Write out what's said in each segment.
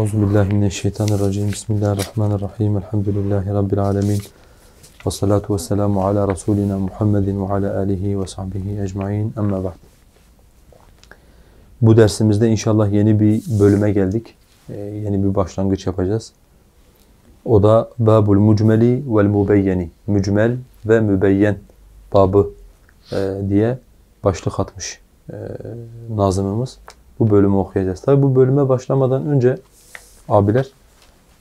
Euzu billahi mineşşeytanirracim. Bismillahirrahmanirrahim. Elhamdülillahi rabbil alamin. Ve salatu vesselamu ala rasulina Muhammedin ve ala alihi ve sahbihi ecmaîn. Amma ba'd. Bu dersimizde inşallah yeni bir bölüme geldik. Ee, yeni bir başlangıç yapacağız. O da babul mucmeli vel mubeyyeni. Mücmel ve mübeyyen babı e, diye başlık atmış e, nazımımız. Bu bölümü okuyacağız. Tabi bu bölüme başlamadan önce abiler.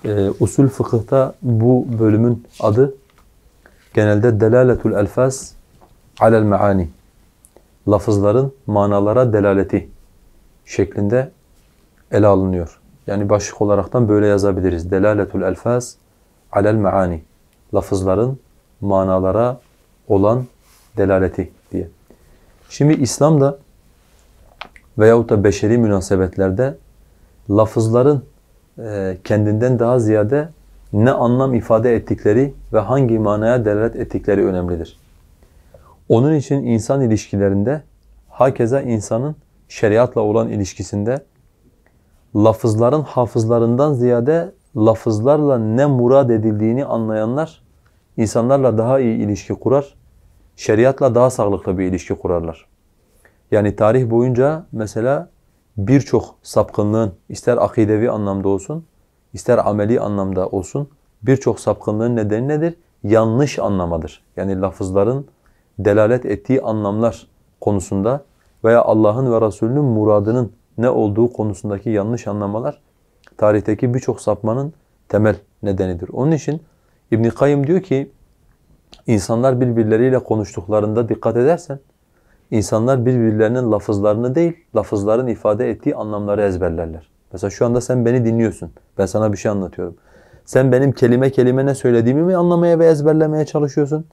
E, usul fıkıhta bu bölümün adı genelde delaletul elfas, alel meani. Lafızların manalara delaleti şeklinde ele alınıyor. Yani başlık olaraktan böyle yazabiliriz. Delaletul elfas alel meani. Lafızların manalara olan delaleti diye. Şimdi İslam'da veyahut da beşeri münasebetlerde lafızların e, kendinden daha ziyade ne anlam ifade ettikleri ve hangi manaya delalet ettikleri önemlidir. Onun için insan ilişkilerinde, hakeza insanın şeriatla olan ilişkisinde lafızların hafızlarından ziyade lafızlarla ne murad edildiğini anlayanlar insanlarla daha iyi ilişki kurar, şeriatla daha sağlıklı bir ilişki kurarlar. Yani tarih boyunca mesela birçok sapkınlığın ister akidevi anlamda olsun, ister ameli anlamda olsun birçok sapkınlığın nedeni nedir? Yanlış anlamadır. Yani lafızların delalet ettiği anlamlar konusunda veya Allah'ın ve Resulünün muradının ne olduğu konusundaki yanlış anlamalar tarihteki birçok sapmanın temel nedenidir. Onun için İbn Kayyim diyor ki insanlar birbirleriyle konuştuklarında dikkat edersen İnsanlar birbirlerinin lafızlarını değil, lafızların ifade ettiği anlamları ezberlerler. Mesela şu anda sen beni dinliyorsun. Ben sana bir şey anlatıyorum. Sen benim kelime kelime ne söylediğimi mi anlamaya ve ezberlemeye çalışıyorsun?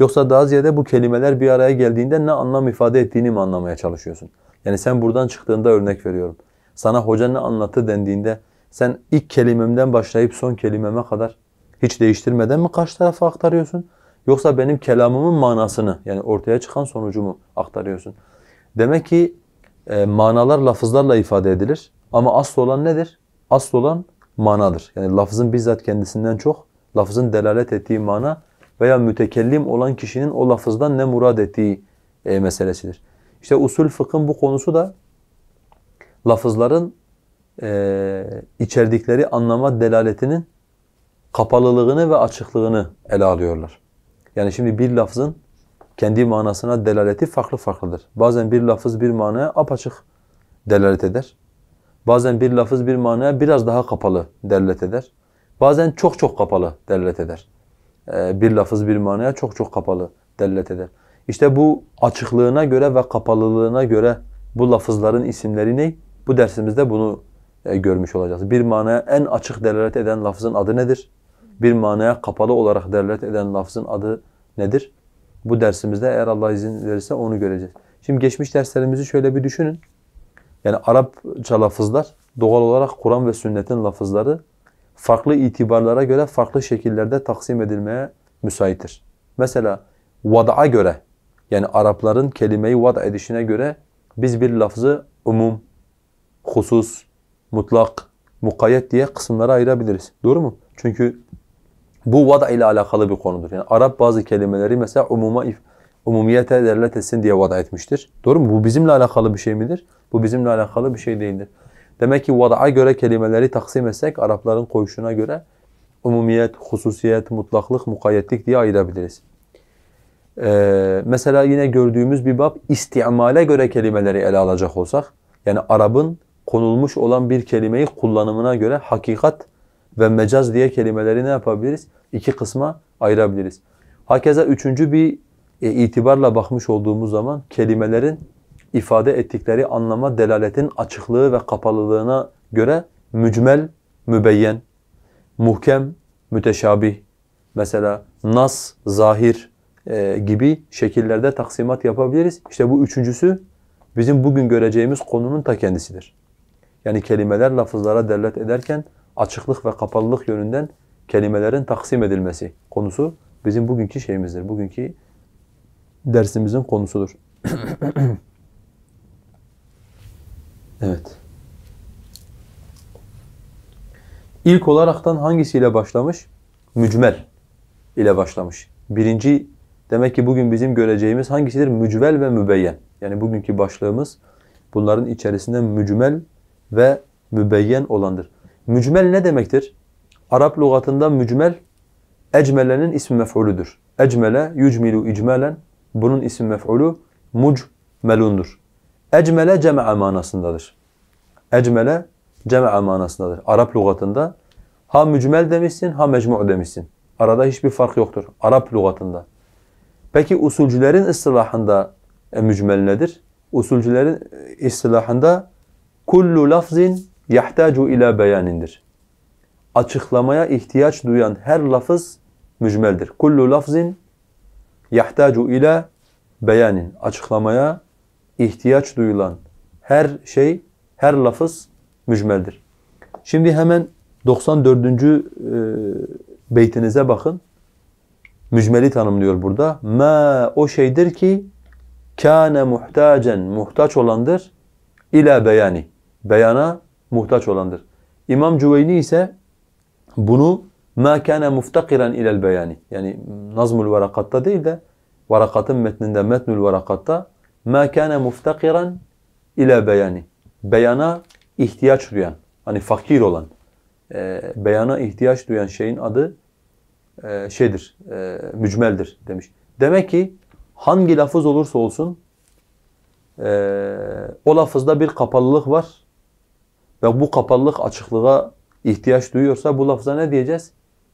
Yoksa daha ziyade bu kelimeler bir araya geldiğinde ne anlam ifade ettiğini mi anlamaya çalışıyorsun? Yani sen buradan çıktığında örnek veriyorum. Sana hoca ne anlattı dendiğinde sen ilk kelimemden başlayıp son kelimeme kadar hiç değiştirmeden mi karşı tarafa aktarıyorsun? Yoksa benim kelamımın manasını yani ortaya çıkan sonucumu aktarıyorsun? Demek ki e, manalar lafızlarla ifade edilir ama asıl olan nedir? Asıl olan manadır. Yani lafızın bizzat kendisinden çok lafızın delalet ettiği mana veya mütekellim olan kişinin o lafızdan ne murad ettiği e, meselesidir. İşte usul fıkhın bu konusu da lafızların e, içerdikleri anlama delaletinin kapalılığını ve açıklığını ele alıyorlar. Yani şimdi bir lafzın kendi manasına delaleti farklı farklıdır. Bazen bir lafız bir manaya apaçık delalet eder. Bazen bir lafız bir manaya biraz daha kapalı delalet eder. Bazen çok çok kapalı delalet eder. Ee, bir lafız bir manaya çok çok kapalı delalet eder. İşte bu açıklığına göre ve kapalılığına göre bu lafızların isimleri ne? Bu dersimizde bunu e, görmüş olacağız. Bir manaya en açık delalet eden lafızın adı nedir? bir manaya kapalı olarak derlet eden lafzın adı nedir? Bu dersimizde eğer Allah izin verirse onu göreceğiz. Şimdi geçmiş derslerimizi şöyle bir düşünün. Yani Arapça lafızlar doğal olarak Kur'an ve sünnetin lafızları farklı itibarlara göre farklı şekillerde taksim edilmeye müsaittir. Mesela vada'a göre yani Arapların kelimeyi vada edişine göre biz bir lafzı umum, husus, mutlak, mukayyet diye kısımlara ayırabiliriz. Doğru mu? Çünkü bu vada ile alakalı bir konudur. Yani Arap bazı kelimeleri mesela umuma umumiyete derlet etsin diye vada etmiştir. Doğru mu? Bu bizimle alakalı bir şey midir? Bu bizimle alakalı bir şey değildir. Demek ki vada'a göre kelimeleri taksim etsek Arapların koyuşuna göre umumiyet, hususiyet, mutlaklık, mukayyetlik diye ayırabiliriz. Ee, mesela yine gördüğümüz bir bab istimale göre kelimeleri ele alacak olsak yani Arap'ın konulmuş olan bir kelimeyi kullanımına göre hakikat ve mecaz diye kelimeleri ne yapabiliriz? İki kısma ayırabiliriz. Hakeza üçüncü bir e, itibarla bakmış olduğumuz zaman kelimelerin ifade ettikleri anlama delaletin açıklığı ve kapalılığına göre mücmel, mübeyyen, muhkem, müteşabih, mesela nas, zahir e, gibi şekillerde taksimat yapabiliriz. İşte bu üçüncüsü bizim bugün göreceğimiz konunun ta kendisidir. Yani kelimeler lafızlara delalet ederken açıklık ve kapalılık yönünden kelimelerin taksim edilmesi konusu bizim bugünkü şeyimizdir. Bugünkü dersimizin konusudur. evet. İlk olaraktan hangisiyle başlamış? Mücmel ile başlamış. Birinci demek ki bugün bizim göreceğimiz hangisidir? Mücvel ve mübeyyen. Yani bugünkü başlığımız bunların içerisinde mücmel ve mübeyyen olandır. Mücmel ne demektir? Arap lügatında mücmel ecmelenin ismi mef'ulüdür. Ecmele yucmilu icmalen bunun ismi mef'ulü mucmelundur. Ecmele cema'a manasındadır. Ecmele cema'a manasındadır. Arap lügatında ha mücmel demişsin ha mecmu' demişsin. Arada hiçbir fark yoktur Arap lügatında. Peki usulcülerin ıslahında e, mücmel nedir? Usulcülerin istilahında e, kullu lafzin yahtacu ila beyanindir. Açıklamaya ihtiyaç duyan her lafız mücmeldir. Kullu lafzin yahtacu ila beyanin. Açıklamaya ihtiyaç duyulan her şey, her lafız mücmeldir. Şimdi hemen 94. E, beytinize bakın. Mücmeli tanımlıyor burada. Ma o şeydir ki kâne muhtacen muhtaç olandır ila beyani. Beyana muhtaç olandır. İmam Cüveyni ise bunu مَا كَانَ مُفْتَقِرًا اِلَى الْبَيَانِ Yani Nazmul Varakat'ta değil de Varakat'ın metninde, Metnul Varakat'ta مَا كَانَ مُفْتَقِرًا اِلَى بَيَانِ Beyana ihtiyaç duyan, hani fakir olan, e, beyana ihtiyaç duyan şeyin adı e, şeydir, e, mücmeldir demiş. Demek ki hangi lafız olursa olsun e, o lafızda bir kapalılık var ve bu kapalılık açıklığa ihtiyaç duyuyorsa bu lafza ne diyeceğiz?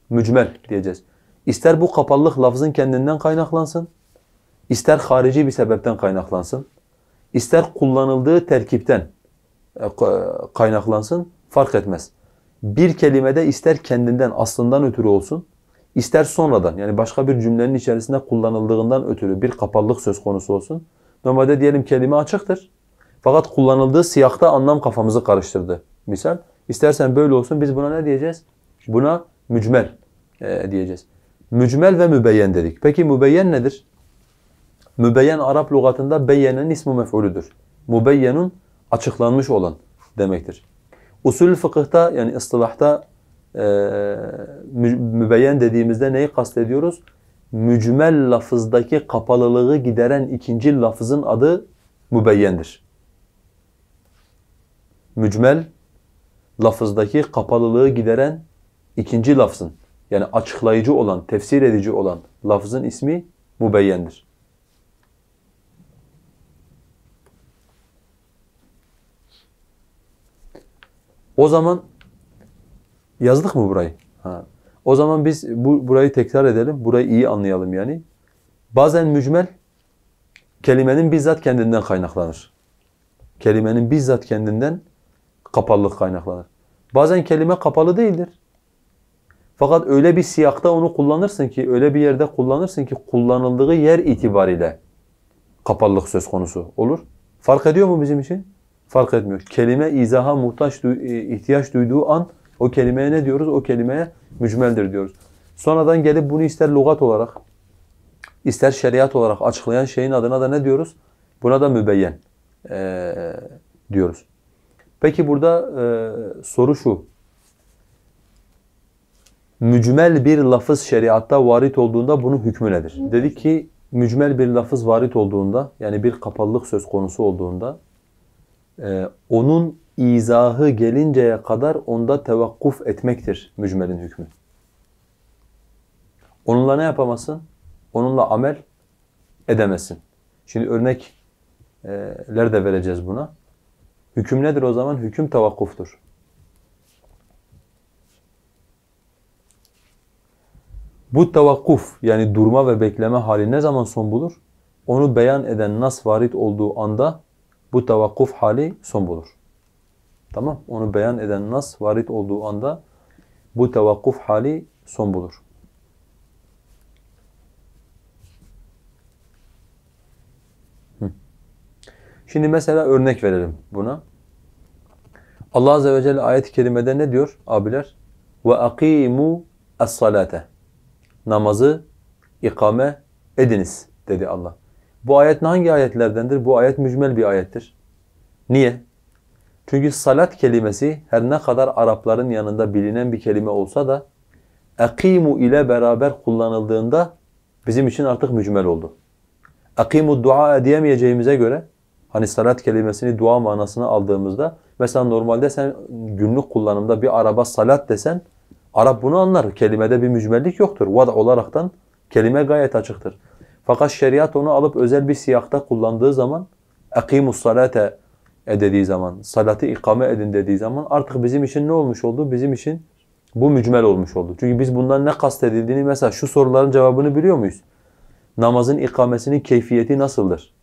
Mücmel diyeceğiz. İster bu kapalılık lafzın kendinden kaynaklansın, ister harici bir sebepten kaynaklansın, ister kullanıldığı terkipten e, kaynaklansın fark etmez. Bir kelimede ister kendinden aslından ötürü olsun, ister sonradan yani başka bir cümlenin içerisinde kullanıldığından ötürü bir kapalılık söz konusu olsun. Normalde diyelim kelime açıktır. Fakat kullanıldığı siyakta anlam kafamızı karıştırdı. Misal, istersen böyle olsun biz buna ne diyeceğiz? Buna mücmel e, diyeceğiz. Mücmel ve mübeyyen dedik. Peki mübeyyen nedir? Mübeyyen Arap lügatında beyyenin ismi mef'ulüdür. Mübeyyenun açıklanmış olan demektir. Usul fıkıhta yani ıstılahta e, mübeyyen dediğimizde neyi kastediyoruz? Mücmel lafızdaki kapalılığı gideren ikinci lafızın adı mübeyyendir mücmel lafızdaki kapalılığı gideren ikinci lafzın yani açıklayıcı olan, tefsir edici olan lafızın ismi mübeyyendir. O zaman yazdık mı burayı? Ha. O zaman biz bu, burayı tekrar edelim. Burayı iyi anlayalım yani. Bazen mücmel kelimenin bizzat kendinden kaynaklanır. Kelimenin bizzat kendinden kapalılık kaynaklanır. Bazen kelime kapalı değildir. Fakat öyle bir siyakta onu kullanırsın ki, öyle bir yerde kullanırsın ki kullanıldığı yer itibariyle kapalılık söz konusu olur. Fark ediyor mu bizim için? Fark etmiyor. Kelime izaha muhtaç, e, ihtiyaç duyduğu an o kelimeye ne diyoruz? O kelimeye mücmeldir diyoruz. Sonradan gelip bunu ister lugat olarak, ister şeriat olarak açıklayan şeyin adına da ne diyoruz? Buna da mübeyyen ee, diyoruz. Peki burada e, soru şu. Mücmel bir lafız şeriatta varit olduğunda bunun hükmü nedir? Dedi ki mücmel bir lafız varit olduğunda yani bir kapalılık söz konusu olduğunda e, onun izahı gelinceye kadar onda tevakkuf etmektir mücmelin hükmü. Onunla ne yapamazsın? Onunla amel edemezsin. Şimdi örnekler e, de vereceğiz buna. Hüküm nedir o zaman? Hüküm tavakkuftur. Bu tavakkuf yani durma ve bekleme hali ne zaman son bulur? Onu beyan eden nas varit olduğu anda bu tavakkuf hali son bulur. Tamam? Onu beyan eden nas varit olduğu anda bu tavakkuf hali son bulur. Şimdi mesela örnek verelim buna. Allah azze ve celle ayet-i kerimede ne diyor abiler? Ve akimu as-salate. Namazı ikame ediniz dedi Allah. Bu ayet hangi ayetlerdendir? Bu ayet mücmel bir ayettir. Niye? Çünkü salat kelimesi her ne kadar Arapların yanında bilinen bir kelime olsa da akimu ile beraber kullanıldığında bizim için artık mücmel oldu. Akimu dua diyemeyeceğimize göre Hani salat kelimesini dua manasına aldığımızda mesela normalde sen günlük kullanımda bir araba salat desen Arap bunu anlar. Kelimede bir mücmellik yoktur. Vada olaraktan kelime gayet açıktır. Fakat şeriat onu alıp özel bir siyakta kullandığı zaman اَقِيمُ salate dediği zaman, salatı ikame edin dediği zaman artık bizim için ne olmuş oldu? Bizim için bu mücmel olmuş oldu. Çünkü biz bundan ne kastedildiğini mesela şu soruların cevabını biliyor muyuz? Namazın ikamesinin keyfiyeti nasıldır?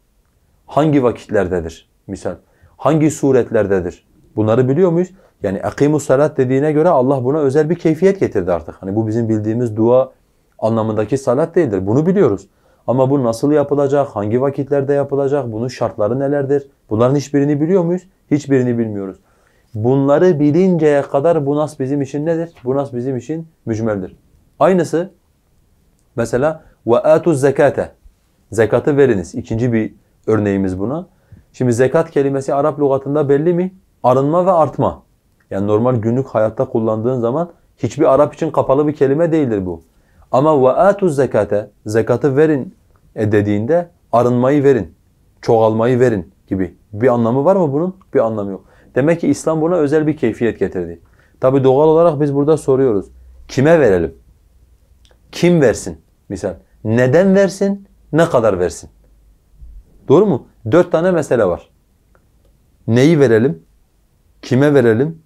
hangi vakitlerdedir? Misal hangi suretlerdedir? Bunları biliyor muyuz? Yani akimus salat dediğine göre Allah buna özel bir keyfiyet getirdi artık. Hani bu bizim bildiğimiz dua anlamındaki salat değildir. Bunu biliyoruz. Ama bu nasıl yapılacak, hangi vakitlerde yapılacak, bunun şartları nelerdir? Bunların hiçbirini biliyor muyuz? Hiçbirini bilmiyoruz. Bunları bilinceye kadar bu nas bizim için nedir? Bu nas bizim için mücmeldir. Aynısı mesela وَآتُوا zekate Zekatı veriniz. İkinci bir örneğimiz buna. Şimdi zekat kelimesi Arap lügatında belli mi? Arınma ve artma. Yani normal günlük hayatta kullandığın zaman hiçbir Arap için kapalı bir kelime değildir bu. Ama ve zekate zekatı verin e dediğinde arınmayı verin, çoğalmayı verin gibi. Bir anlamı var mı bunun? Bir anlamı yok. Demek ki İslam buna özel bir keyfiyet getirdi. Tabi doğal olarak biz burada soruyoruz. Kime verelim? Kim versin? Misal neden versin? Ne kadar versin? Doğru mu? Dört tane mesele var. Neyi verelim? Kime verelim?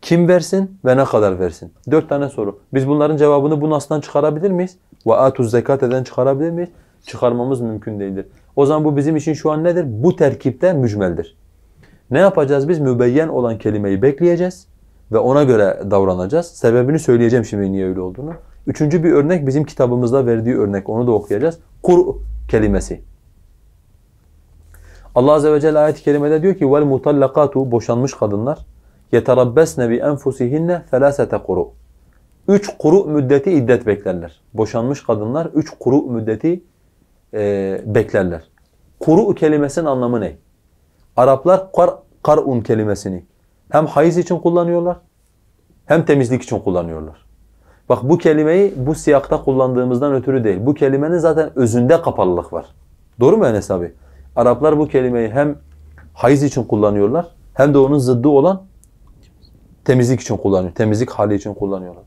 Kim versin ve ne kadar versin? Dört tane soru. Biz bunların cevabını bu nas'tan çıkarabilir miyiz? Ve atuz eden çıkarabilir miyiz? Çıkarmamız mümkün değildir. O zaman bu bizim için şu an nedir? Bu terkipte mücmeldir. Ne yapacağız biz? Mübeyyen olan kelimeyi bekleyeceğiz ve ona göre davranacağız. Sebebini söyleyeceğim şimdi niye öyle olduğunu. Üçüncü bir örnek bizim kitabımızda verdiği örnek. Onu da okuyacağız. Kur kelimesi. Allah Azze ve Celle ayet-i kerimede diyor ki وَالْمُطَلَّقَاتُ Boşanmış kadınlar يَتَرَبَّسْنَ بِاَنْفُسِهِنَّ ثَلَاسَةَ قُرُ Üç kuru müddeti iddet beklerler. Boşanmış kadınlar üç kuru müddeti e, beklerler. Kuru kelimesinin anlamı ne? Araplar kar, kar'un kelimesini hem hayız için kullanıyorlar hem temizlik için kullanıyorlar. Bak bu kelimeyi bu siyakta kullandığımızdan ötürü değil. Bu kelimenin zaten özünde kapalılık var. Doğru mu Enes abi? Araplar bu kelimeyi hem hayız için kullanıyorlar hem de onun zıddı olan temizlik için kullanıyor. Temizlik hali için kullanıyorlar.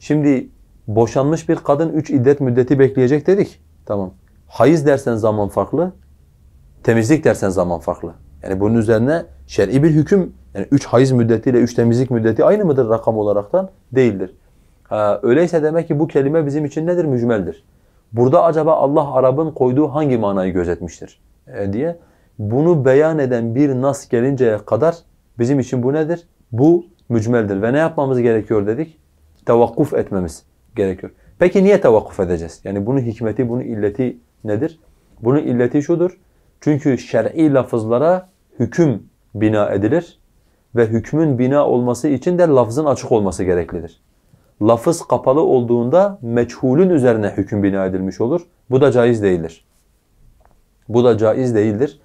Şimdi boşanmış bir kadın üç iddet müddeti bekleyecek dedik. Tamam. Hayız dersen zaman farklı, temizlik dersen zaman farklı. Yani bunun üzerine şer'i bir hüküm, yani üç hayız müddetiyle üç temizlik müddeti aynı mıdır rakam olaraktan? Değildir. Ha, öyleyse demek ki bu kelime bizim için nedir? Mücmeldir. Burada acaba Allah Arap'ın koyduğu hangi manayı gözetmiştir? E, diye bunu beyan eden bir nas gelinceye kadar bizim için bu nedir? Bu mücmeldir ve ne yapmamız gerekiyor dedik? Tevakkuf etmemiz gerekiyor. Peki niye tevakkuf edeceğiz? Yani bunun hikmeti, bunun illeti nedir? Bunun illeti şudur. Çünkü şer'i lafızlara hüküm bina edilir ve hükmün bina olması için de lafzın açık olması gereklidir. Lafız kapalı olduğunda meçhulün üzerine hüküm bina edilmiş olur. Bu da caiz değildir. Bu da caiz değildir.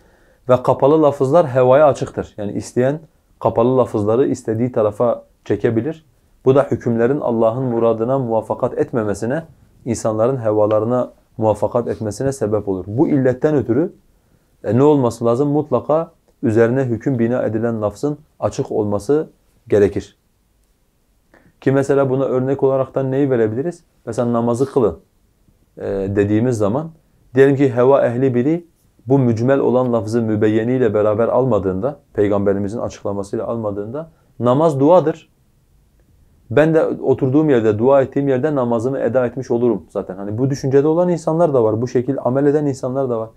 Ve kapalı lafızlar hevaya açıktır. Yani isteyen kapalı lafızları istediği tarafa çekebilir. Bu da hükümlerin Allah'ın muradına muvaffakat etmemesine, insanların hevalarına muvaffakat etmesine sebep olur. Bu illetten ötürü e, ne olması lazım? Mutlaka üzerine hüküm bina edilen lafzın açık olması gerekir. Ki mesela buna örnek olarak da neyi verebiliriz? Mesela namazı kılın e, dediğimiz zaman Diyelim ki heva ehli biri bu mücmel olan lafzı mübeyyeniyle beraber almadığında, Peygamberimizin açıklamasıyla almadığında namaz duadır. Ben de oturduğum yerde, dua ettiğim yerde namazımı eda etmiş olurum zaten. Hani bu düşüncede olan insanlar da var, bu şekil amel eden insanlar da var.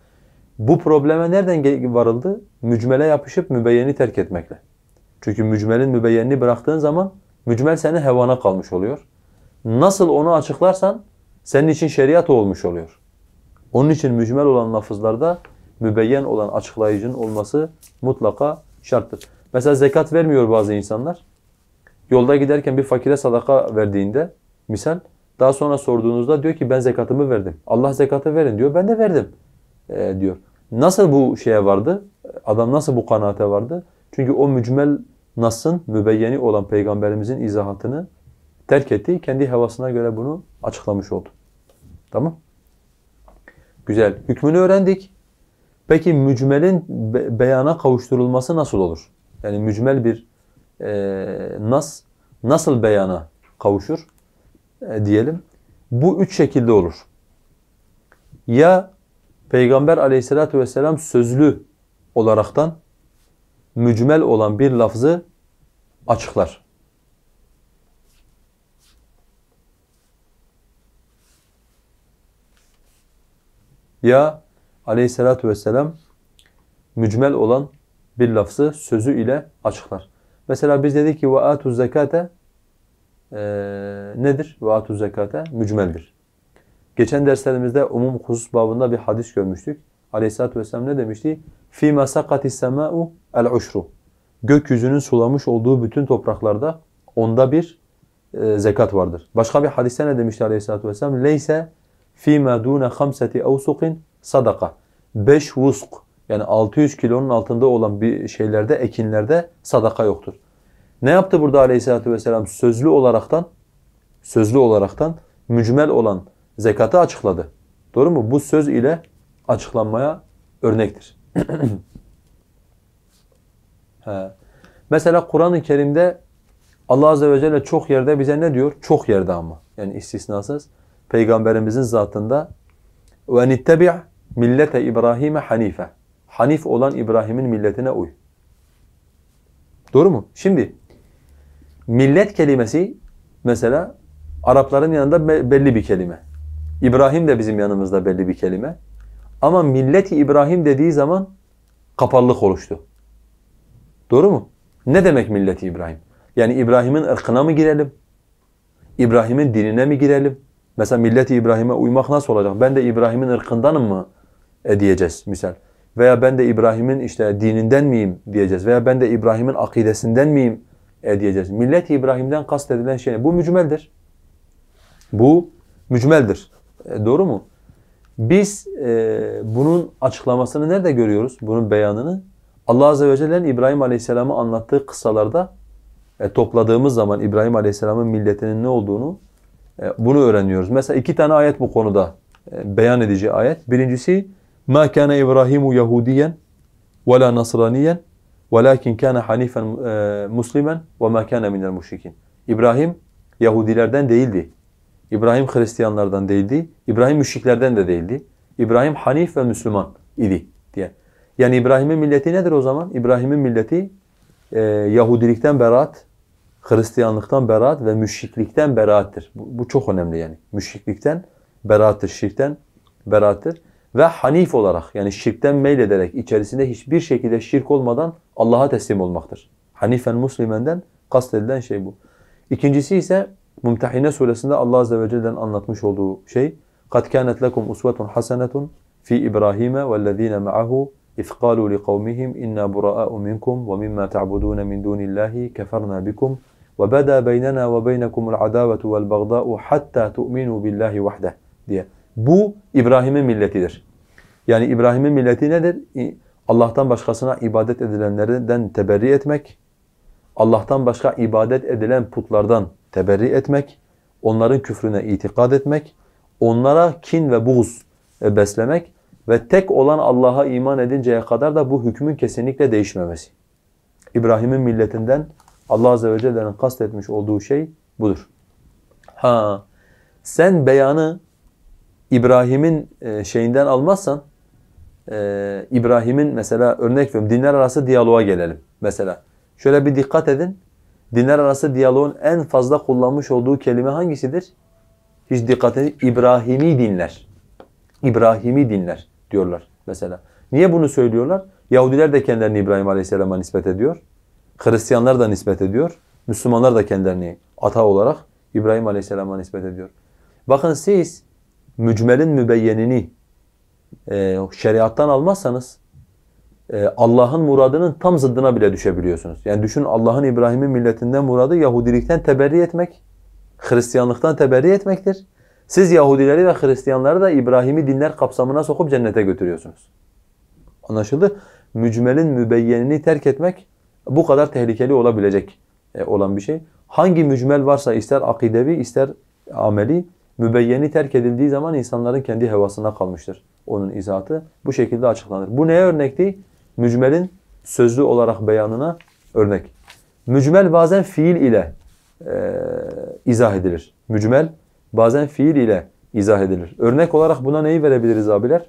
Bu probleme nereden varıldı? Mücmele yapışıp mübeyyeni terk etmekle. Çünkü mücmelin mübeyyenini bıraktığın zaman mücmel seni hevana kalmış oluyor. Nasıl onu açıklarsan senin için şeriat olmuş oluyor. Onun için mücmel olan lafızlarda mübeyyen olan açıklayıcının olması mutlaka şarttır. Mesela zekat vermiyor bazı insanlar. Yolda giderken bir fakire sadaka verdiğinde misal daha sonra sorduğunuzda diyor ki ben zekatımı verdim. Allah zekatı verin diyor. Ben de verdim e, diyor. Nasıl bu şeye vardı? Adam nasıl bu kanaate vardı? Çünkü o mücmel nasın mübeyyeni olan peygamberimizin izahatını terk etti. Kendi hevasına göre bunu açıklamış oldu. Tamam? Güzel. Hükmünü öğrendik. Peki mücmelin be beyana kavuşturulması nasıl olur? Yani mücmel bir e, nas nasıl beyana kavuşur e, diyelim. Bu üç şekilde olur. Ya Peygamber aleyhissalatu vesselam sözlü olaraktan mücmel olan bir lafzı açıklar. Ya aleyhissalatu vesselam mücmel olan bir lafzı sözü ile açıklar. Mesela biz dedik ki ve atu e, nedir? Ve atu zekate mücmeldir. Geçen derslerimizde umum husus babında bir hadis görmüştük. Aleyhissalatu vesselam ne demişti? Fi masakati sema'u el ushru. Gökyüzünün sulamış olduğu bütün topraklarda onda bir e, zekat vardır. Başka bir hadiste ne demişti Aleyhissalatu vesselam? Leyse فِيمَا دُونَ خَمْسَةِ اَوْسُقٍ sadaka. 5 vusk yani 600 kilonun altında olan bir şeylerde, ekinlerde sadaka yoktur. Ne yaptı burada aleyhissalatü vesselam? Sözlü olaraktan, sözlü olaraktan mücmel olan zekatı açıkladı. Doğru mu? Bu söz ile açıklanmaya örnektir. Mesela Kur'an-ı Kerim'de Allah Azze ve Celle çok yerde bize ne diyor? Çok yerde ama. Yani istisnasız. Peygamberimizin zatında ve وَنِتَّبِعْ millete İbrahim hanife. Hanif olan İbrahim'in milletine uy. Doğru mu? Şimdi millet kelimesi mesela Arapların yanında belli bir kelime. İbrahim de bizim yanımızda belli bir kelime. Ama milleti İbrahim dediği zaman kaparlık oluştu. Doğru mu? Ne demek milleti İbrahim? Yani İbrahim'in ırkına mı girelim? İbrahim'in dinine mi girelim? Mesela milleti İbrahim'e uymak nasıl olacak? Ben de İbrahim'in ırkındanım mı e diyeceğiz misal. Veya ben de İbrahim'in işte dininden miyim diyeceğiz. Veya ben de İbrahim'in akidesinden miyim e diyeceğiz. Millet İbrahim'den kastedilen şey bu mücmeldir. Bu mücmeldir. E, doğru mu? Biz e, bunun açıklamasını nerede görüyoruz? Bunun beyanını Allah Azze ve Celle'nin İbrahim Aleyhisselam'ı anlattığı kıssalarda e, topladığımız zaman İbrahim Aleyhisselam'ın milletinin ne olduğunu e, bunu öğreniyoruz. Mesela iki tane ayet bu konuda e, beyan edici ayet. Birincisi مَا كَانَ إِبْرَاهِيمُ يَهُودِيًّا وَلَا نَصْرَانِيًّا وَلَاكِنْ كَانَ حَنِيفًا مُسْلِمًا وَمَا كَانَ مِنَ الْمُشْرِكِينَ İbrahim Yahudilerden değildi. İbrahim Hristiyanlardan değildi. İbrahim müşriklerden de değildi. İbrahim Hanif ve Müslüman idi diye. Yani İbrahim'in milleti nedir o zaman? İbrahim'in milleti e, Yahudilikten beraat Hristiyanlıktan beraat ve müşriklikten beraattir. Bu, bu çok önemli yani. Müşriklikten beraattir, şirkten beraattir. Ve hanif olarak yani şirkten meylederek içerisinde hiçbir şekilde şirk olmadan Allah'a teslim olmaktır. Hanifen muslimenden edilen şey bu. İkincisi ise Mümtehine suresinde Allah azze ve celle'nin anlatmış olduğu şey قَدْ كَانَتْ لَكُمْ أُسْوَةٌ حَسَنَةٌ فِي إِبْرَاهِيمَ وَالَّذ۪ينَ مَعَهُ اِذْ قَالُوا لِقَوْمِهِمْ اِنَّا بُرَاءُ مِنْكُمْ وَمِمَّا تَعْبُدُونَ مِنْ دُونِ اللّٰهِ كَفَرْنَا بِكُمْ وَبَدَا بَيْنَنَا وَبَيْنَكُمُ الْعَدَاوَةُ وَالْبَغْضَاءُ حَتَّى تُؤْمِنُوا بِاللّٰهِ وَحْدَهِ diye. Bu İbrahim'in milletidir. Yani İbrahim'in milleti nedir? Allah'tan başkasına ibadet edilenlerden teberri etmek, Allah'tan başka ibadet edilen putlardan teberri etmek, onların küfrüne itikad etmek, onlara kin ve buğz e, beslemek ve tek olan Allah'a iman edinceye kadar da bu hükmün kesinlikle değişmemesi. İbrahim'in milletinden Allah Azze ve Celle'nin kastetmiş olduğu şey budur. Ha, sen beyanı İbrahim'in e, şeyinden almazsan, e, İbrahim'in mesela örnek veriyorum dinler arası diyaloğa gelelim mesela. Şöyle bir dikkat edin. Dinler arası diyaloğun en fazla kullanmış olduğu kelime hangisidir? Hiç dikkat edin. İbrahimi dinler. İbrahimi dinler diyorlar mesela. Niye bunu söylüyorlar? Yahudiler de kendilerini İbrahim Aleyhisselam'a nispet ediyor. Hristiyanlar da nispet ediyor. Müslümanlar da kendilerini ata olarak İbrahim Aleyhisselam'a nispet ediyor. Bakın siz mücmelin mübeyyenini e, şeriattan almazsanız e, Allah'ın muradının tam zıddına bile düşebiliyorsunuz. Yani düşün Allah'ın İbrahim'in milletinden muradı Yahudilikten teberri etmek, Hristiyanlıktan teberri etmektir. Siz Yahudileri ve Hristiyanları da İbrahim'i dinler kapsamına sokup cennete götürüyorsunuz. Anlaşıldı? Mücmelin mübeyyenini terk etmek bu kadar tehlikeli olabilecek e, olan bir şey. Hangi mücmel varsa ister akidevi ister ameli mübeyyeni terk edildiği zaman insanların kendi hevasına kalmıştır onun izahı Bu şekilde açıklanır. Bu neye örnekti? Mücmelin sözlü olarak beyanına örnek. Mücmel bazen fiil ile e, izah edilir. Mücmel bazen fiil ile izah edilir. Örnek olarak buna neyi verebiliriz abiler?